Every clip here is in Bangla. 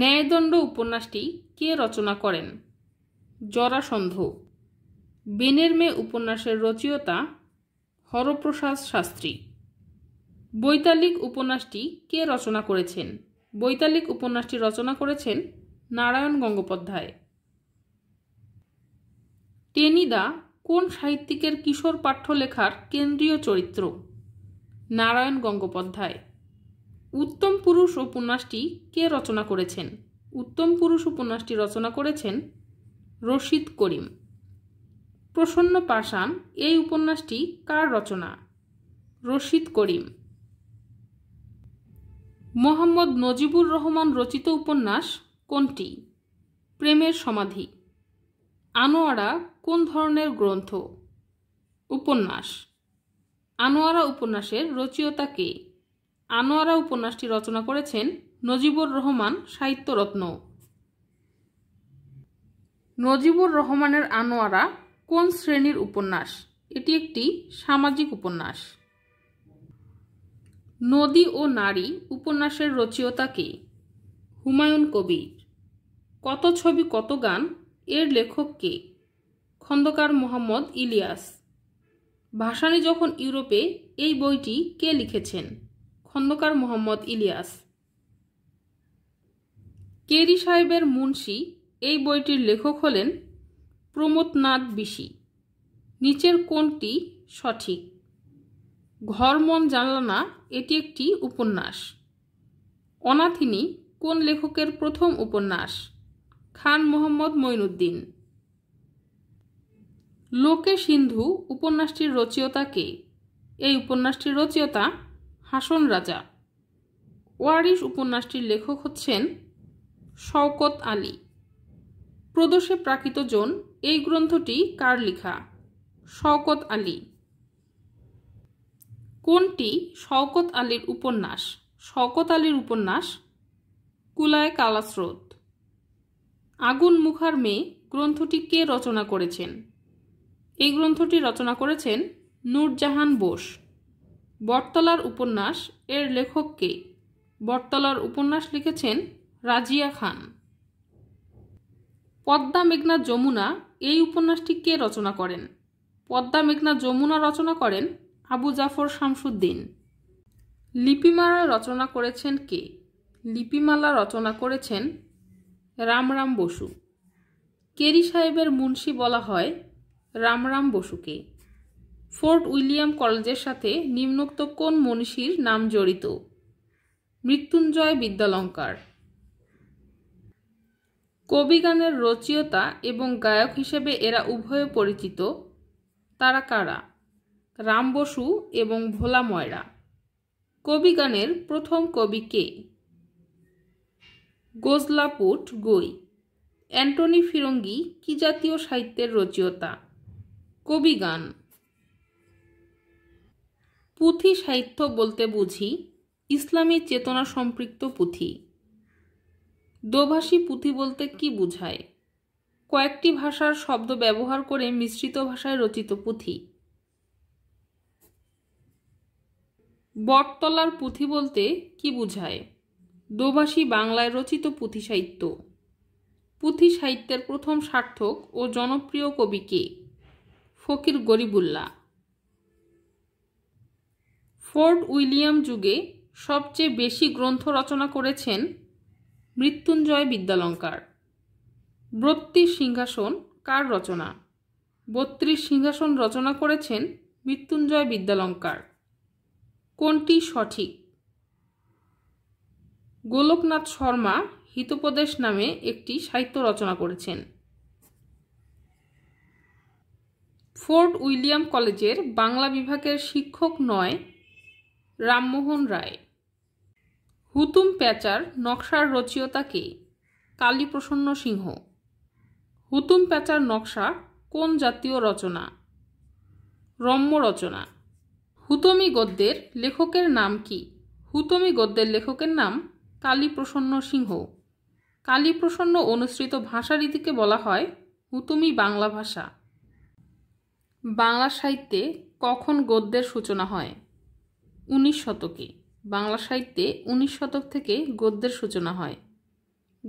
ন্যায়দণ্ড উপন্যাসটি কে রচনা করেন জরাসন্ধ বেনের মেয়ে উপন্যাসের রচয়িতা হরপ্রসাদ শাস্ত্রী বৈতালিক উপন্যাসটি কে রচনা করেছেন বৈতালিক উপন্যাসটি রচনা করেছেন নারায়ণ গঙ্গোপাধ্যায় টেনিদা কোন সাহিত্যিকের কিশোর পাঠ্য লেখার কেন্দ্রীয় চরিত্র নারায়ণ গঙ্গোপাধ্যায় উত্তম পুরুষ উপন্যাসটি কে রচনা করেছেন উত্তম পুরুষ উপন্যাসটি রচনা করেছেন রশিদ করিম প্রসন্ন পাশান এই উপন্যাসটি কার রচনা রশিদ করিম মোহাম্মদ নজিবুর রহমান রচিত উপন্যাস কোনটি প্রেমের সমাধি আনোয়ারা কোন ধরনের গ্রন্থ উপন্যাস আনোয়ারা উপন্যাসের রচিয়তা কে আনোয়ারা উপন্যাসটি রচনা করেছেন নজিবুর রহমান সাহিত্যরত্ন নজিবুর রহমানের আনোয়ারা কোন শ্রেণীর উপন্যাস এটি একটি সামাজিক উপন্যাস নদী ও নারী উপন্যাসের রচয়িতা কে হুমায়ুন কবির কত ছবি কত গান এর লেখক কে খন্দকার মোহাম্মদ ইলিয়াস ভাসানী যখন ইউরোপে এই বইটি কে লিখেছেন খন্দকার মোহাম্মদ ইলিয়াস কেরি সাহেবের মুন্সি এই বইটির লেখক হলেন প্রমোদনাথ বিশি নিচের কোনটি সঠিক ঘর মন জানলানা এটি একটি উপন্যাস অনাথিনী কোন লেখকের প্রথম উপন্যাস খান মোহাম্মদ মঈনুদ্দিন লোকে সিন্ধু উপন্যাসটির রচয়িতা কে এই উপন্যাসটির রচয়িতা হাসন রাজা ওয়ারিশ উপন্যাসটির লেখক হচ্ছেন শওকত আলী প্রদোষে প্রাকৃত জন এই গ্রন্থটি কার লেখা শওকত আলী কোনটি শওকত আলীর উপন্যাস শওকত আলীর উপন্যাস কুলায় কালাস্রোত আগুন মুখার মেয়ে গ্রন্থটি কে রচনা করেছেন এই গ্রন্থটি রচনা করেছেন নূরজাহান বোস বটতলার উপন্যাস এর লেখক কে বটতলার উপন্যাস লিখেছেন রাজিয়া খান পদ্মা মেঘনা যমুনা এই উপন্যাসটি কে রচনা করেন পদ্মা মেঘনা যমুনা রচনা করেন আবু জাফর শামসুদ্দিন লিপিমালা রচনা করেছেন কে লিপিমালা রচনা করেছেন রামরাম বসু কেরি সাহেবের মুন্সি বলা হয় রামরাম বসুকে ফোর্ট উইলিয়াম কলেজের সাথে নিম্নোক্ত কোন মনীষীর নাম জড়িত মৃত্যুঞ্জয় বিদ্যালঙ্কার কবি গানের এবং গায়ক হিসেবে এরা উভয়ে পরিচিত তারা কারা রাম বসু এবং ভোলা ময়রা কবি গানের প্রথম কবি কে গোজলাপুট গই অ্যান্টনি ফিরঙ্গি কি জাতীয় সাহিত্যের রচিয়তা কবি গান পুঁথি সাহিত্য বলতে বুঝি ইসলামী চেতনা সম্পৃক্ত পুঁথি দোভাষী পুঁথি বলতে কি বুঝায় কয়েকটি ভাষার শব্দ ব্যবহার করে মিশ্রিত ভাষায় রচিত পুঁথি বটতলার পুঁথি বলতে কি বুঝায় দোভাষী বাংলায় রচিত পুঁথি সাহিত্য পুঁথি সাহিত্যের প্রথম সার্থক ও জনপ্রিয় কবি কে ফকির গরিবুল্লাহ ফোর্ড উইলিয়াম যুগে সবচেয়ে বেশি গ্রন্থ রচনা করেছেন মৃত্যুঞ্জয় বিদ্যালঙ্কার বত্রিশ সিংহাসন কার রচনা বত্রিশ সিংহাসন রচনা করেছেন মৃত্যুঞ্জয় বিদ্যালঙ্কার কোনটি সঠিক গোলকনাথ শর্মা হিতোপদেশ নামে একটি সাহিত্য রচনা করেছেন ফোর্ট উইলিয়াম কলেজের বাংলা বিভাগের শিক্ষক নয় রামমোহন রায় হুতুম প্যাচার নকশার রচয়িতা কে কালীপ্রসন্ন সিংহ হুতুম প্যাচার নকশা কোন জাতীয় রচনা রম্য রচনা হুতমি গদ্যের লেখকের নাম কি হুতমি গদ্যের লেখকের নাম কালীপ্রসন্ন সিংহ কালীপ্রসন্ন অনুসৃত ভাষারীতিকে বলা হয় হুতুমি বাংলা ভাষা বাংলা সাহিত্যে কখন গদ্যের সূচনা হয় উনিশ শতকে বাংলা সাহিত্যে উনিশ শতক থেকে গদ্যের সূচনা হয়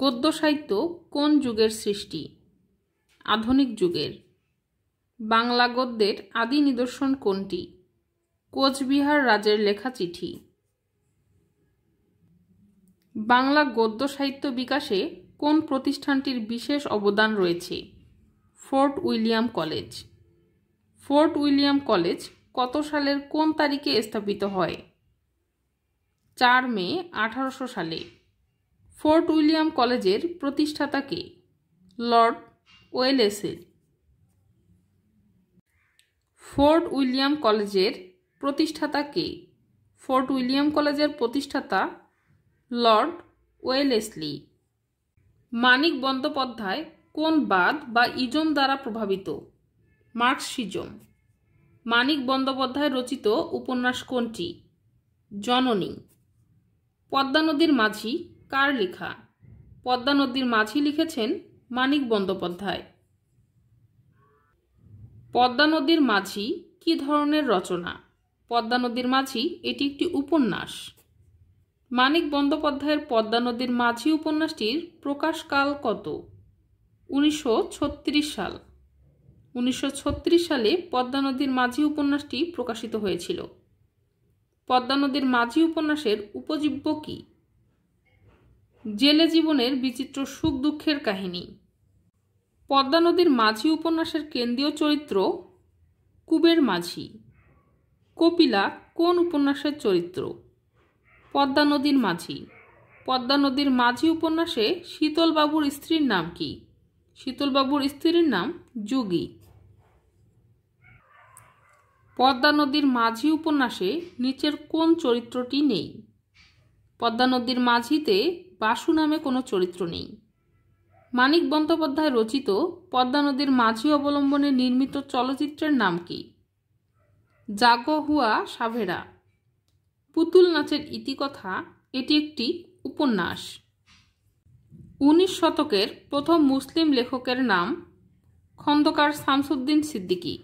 গদ্য সাহিত্য কোন যুগের সৃষ্টি আধুনিক যুগের বাংলা গদ্যের আদি নিদর্শন কোনটি কোচবিহার রাজের লেখা চিঠি বাংলা গদ্য সাহিত্য বিকাশে কোন প্রতিষ্ঠানটির বিশেষ অবদান রয়েছে Fort William College Fort William College কত সালের কোন তারিখে স্থাপিত হয় চার মে আঠারোশো সালে ফোর্ট উইলিয়াম কলেজের প্রতিষ্ঠাতাকে লর্ড ওয়েলেসের ফোর্ট উইলিয়াম কলেজের প্রতিষ্ঠাতাকে ফোর্ট উইলিয়াম কলেজের প্রতিষ্ঠাতা লর্ড ওয়েলেসলি মানিক বন্দ্যোপাধ্যায় কোন বাদ বা ইজম দ্বারা প্রভাবিত মার্কসিজম মানিক বন্দ্যোপাধ্যায় রচিত উপন্যাস কোনটি জননী পদ্মা নদীর মাঝি কার লেখা পদ্মা নদীর মাঝি লিখেছেন মানিক বন্দ্যোপাধ্যায় পদ্মা নদীর মাঝি কি ধরনের রচনা পদ্মা নদীর মাঝি এটি একটি উপন্যাস মানিক বন্দ্যোপাধ্যায়ের পদ্মা নদীর মাঝি উপন্যাসটির প্রকাশকাল কত উনিশশো সাল উনিশশো সালে পদ্মা নদীর মাঝি উপন্যাসটি প্রকাশিত হয়েছিল পদ্মা নদীর মাঝি উপন্যাসের উপজীব্য কি জেলে জীবনের বিচিত্র সুখ দুঃখের কাহিনী পদ্মা নদীর মাঝি উপন্যাসের কেন্দ্রীয় চরিত্র কুবের মাঝি কপিলা কোন উপন্যাসের চরিত্র পদ্মা নদীর মাঝি পদ্মা নদীর মাঝি উপন্যাসে শীতলবাবুর স্ত্রীর নাম কি শীতলবাবুর স্ত্রীর নাম যোগী পদ্মা নদীর মাঝি উপন্যাসে নিচের কোন চরিত্রটি নেই পদ্মা নদীর মাঝিতে বাসু নামে কোনো চরিত্র নেই মানিক বন্দ্যোপাধ্যায় রচিত পদ্মা নদীর মাঝি অবলম্বনে নির্মিত চলচ্চিত্রের নাম কি জাগ হুয়া সাভেরা পুতুল নাচের ইতিকথা এটি একটি উপন্যাস উনিশ শতকের প্রথম মুসলিম লেখকের নাম খন্দকার শামসুদ্দিন সিদ্দিকী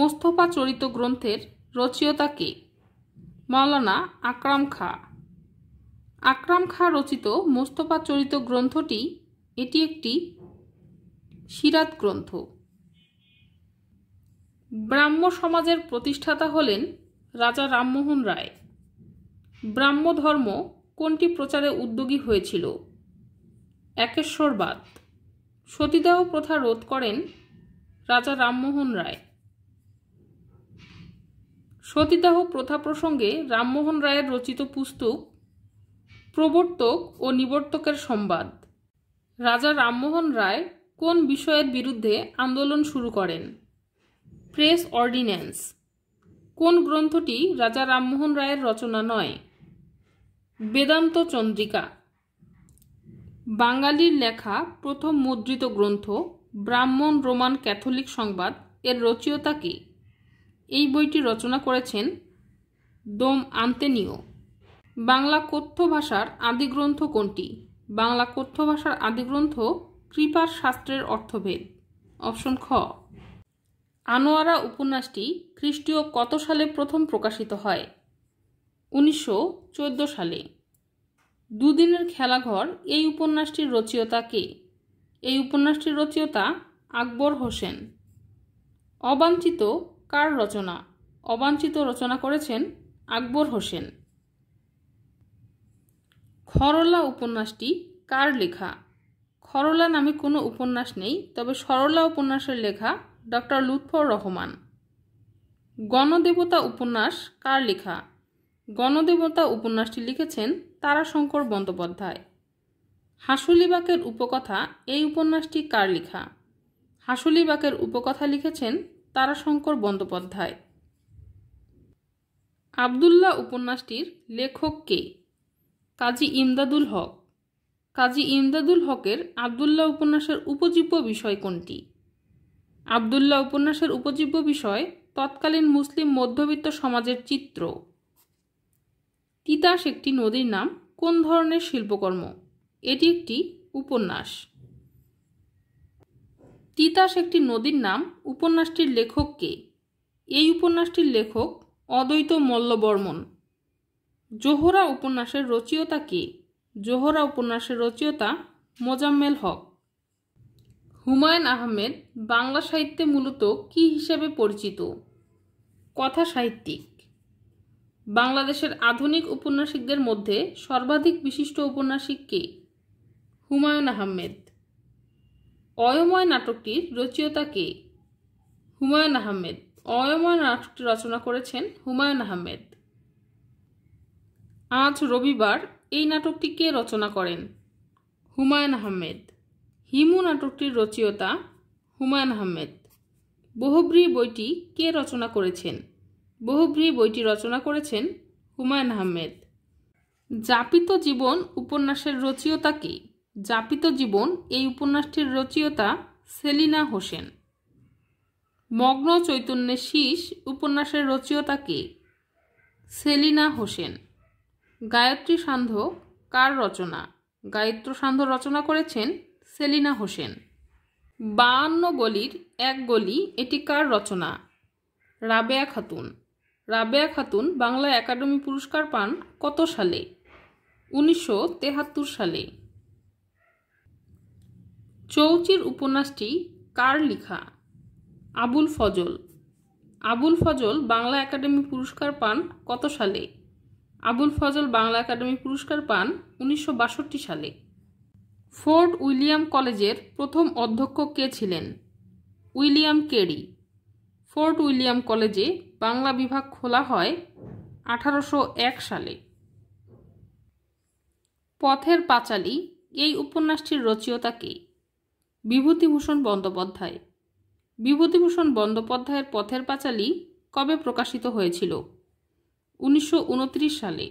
মোস্তফা চরিত গ্রন্থের রচয়িতা কে মাওলানা আকরাম খা আকরাম খা রচিত মোস্তফা চরিত গ্রন্থটি এটি একটি সিরাত গ্রন্থ ব্রাহ্ম সমাজের প্রতিষ্ঠাতা হলেন রাজা রামমোহন রায় ব্রাহ্ম ধর্ম কোনটি প্রচারে উদ্যোগী হয়েছিল একেশ্বরবাদ সতীদাহ প্রথা রোধ করেন রাজা রামমোহন রায় সতীদাহ প্রথা প্রসঙ্গে রামমোহন রায়ের রচিত পুস্তক প্রবর্তক ও নিবর্তকের সংবাদ রাজা রামমোহন রায় কোন বিষয়ের বিরুদ্ধে আন্দোলন শুরু করেন প্রেস অর্ডিন্যান্স কোন গ্রন্থটি রাজা রামমোহন রায়ের রচনা নয় বেদান্ত চন্দ্রিকা বাঙালির লেখা প্রথম মুদ্রিত গ্রন্থ ব্রাহ্মণ রোমান ক্যাথলিক সংবাদ এর রচিয়তা কী এই বইটি রচনা করেছেন দোম আন্তেনিও বাংলা কথ্য ভাষার আদিগ্রন্থ কোনটি বাংলা কথ্য ভাষার আদিগ্রন্থ কৃপার শাস্ত্রের অর্থভেদ অপশন খ আনোয়ারা উপন্যাসটি খ্রিস্টীয় কত সালে প্রথম প্রকাশিত হয় উনিশশো সালে দুদিনের খেলাঘর এই উপন্যাসটির রচয়িতা কে এই উপন্যাসটির রচয়িতা আকবর হোসেন অবাঞ্ছিত কার রচনা অবাঞ্ছিত রচনা করেছেন আকবর হোসেন খরলা উপন্যাসটি কার লেখা খরলা নামে কোনো উপন্যাস নেই তবে সরলা উপন্যাসের লেখা ডক্টর লুৎফর রহমান গণদেবতা উপন্যাস কার লেখা গণদেবতা উপন্যাসটি লিখেছেন তারাশঙ্কর বন্দ্যোপাধ্যায় হাসুলিবাকের উপকথা এই উপন্যাসটি কার লেখা হাসুলিবাকের উপকথা লিখেছেন তারাশঙ্কর বন্দ্যোপাধ্যায় আবদুল্লাহ উপন্যাসটির লেখক কে কাজী ইমদাদুল হক কাজী ইমদাদুল হকের আবদুল্লাহ উপন্যাসের উপজীব্য বিষয় কোনটি আবদুল্লাহ উপন্যাসের উপজীব্য বিষয় তৎকালীন মুসলিম মধ্যবিত্ত সমাজের চিত্র তিতাস একটি নদীর নাম কোন ধরনের শিল্পকর্ম এটি একটি উপন্যাস তিতাস একটি নদীর নাম উপন্যাসটির লেখক কে এই উপন্যাসটির লেখক অদ্বৈত মল্লবর্মন জোহরা উপন্যাসের রচয়িতা কে জোহরা উপন্যাসের রচয়িতা মোজাম্মেল হক হুমায়ুন আহমেদ বাংলা সাহিত্যে মূলত কি হিসেবে পরিচিত কথা সাহিত্যিক বাংলাদেশের আধুনিক উপন্যাসিকদের মধ্যে সর্বাধিক বিশিষ্ট উপন্যাসিক কে হুমায়ুন আহমেদ অয়ময় নাটকটির রচয়িতা কে হুমায়ুন আহমেদ অয়ময় নাটকটি রচনা করেছেন হুমায়ুন আহমেদ আজ রবিবার এই নাটকটি কে রচনা করেন হুমায়ুন আহমেদ হিমু নাটকটির রচয়িতা হুমায়ুন আহমেদ বহুব্রী বইটি কে রচনা করেছেন বহুব্রী বইটি রচনা করেছেন হুমায়ুন আহমেদ যাপিত জীবন উপন্যাসের রচয়িতা কে যাপিত জীবন এই উপন্যাসটির রচয়িতা সেলিনা হোসেন মগ্ন চৈতন্যের শীষ উপন্যাসের রচয়িতা কে সেলিনা হোসেন গায়ত্রী সান্ধ কার রচনা গায়ত্র সান্ধ রচনা করেছেন সেলিনা হোসেন বাহান্ন গলির এক গলি এটি কার রচনা রাবেয়া খাতুন রাবেয়া খাতুন বাংলা একাডেমি পুরস্কার পান কত সালে উনিশশো সালে চৌচির উপন্যাসটি কার লেখা আবুল ফজল আবুল ফজল বাংলা একাডেমি পুরস্কার পান কত সালে আবুল ফজল বাংলা একাডেমি পুরস্কার পান উনিশশো সালে ফোর্ড উইলিয়াম কলেজের প্রথম অধ্যক্ষ কে ছিলেন উইলিয়াম কেরি ফোর্ট উইলিয়াম কলেজে বাংলা বিভাগ খোলা হয় আঠারোশো সালে পথের পাঁচালী এই উপন্যাসটির রচিয়তা কে বিভূতিভূষণ বন্দ্যোপাধ্যায় বিভূতিভূষণ বন্দ্যোপাধ্যায়ের পথের পাঁচালী কবে প্রকাশিত হয়েছিল উনিশশো সালে